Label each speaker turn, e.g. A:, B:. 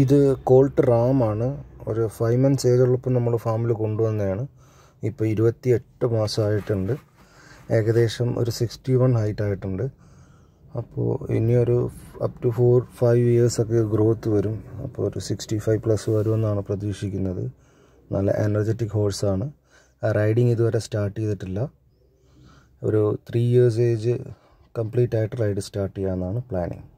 A: ഇത് കോൾട്ട് റാമാണ് ഒരു five months ഉള്ളപ്പോൾ നമ്മൾ ഫാമിൽ കൊണ്ടുവന്നതാണ് ഇപ്പോൾ ഇരുപത്തി എട്ട് മാസമായിട്ടുണ്ട് ഏകദേശം ഒരു സിക്സ്റ്റി വൺ ഹൈറ്റ് ആയിട്ടുണ്ട് അപ്പോൾ ഇനിയൊരു അപ് ടു ഫോർ ഫൈവ് ഇയേഴ്സൊക്കെ ഗ്രോത്ത് വരും അപ്പോൾ ഒരു സിക്സ്റ്റി ഫൈവ് പ്ലസ് വരുമെന്നാണ് പ്രതീക്ഷിക്കുന്നത് നല്ല എനർജറ്റിക് ഹോഴ്സാണ് റൈഡിങ് ഇതുവരെ സ്റ്റാർട്ട് ചെയ്തിട്ടില്ല ഒരു ത്രീ ഇയേഴ്സ് ഏജ് കംപ്ലീറ്റ് ആയിട്ട് റൈഡ് സ്റ്റാർട്ട് ചെയ്യാമെന്നാണ് പ്ലാനിങ്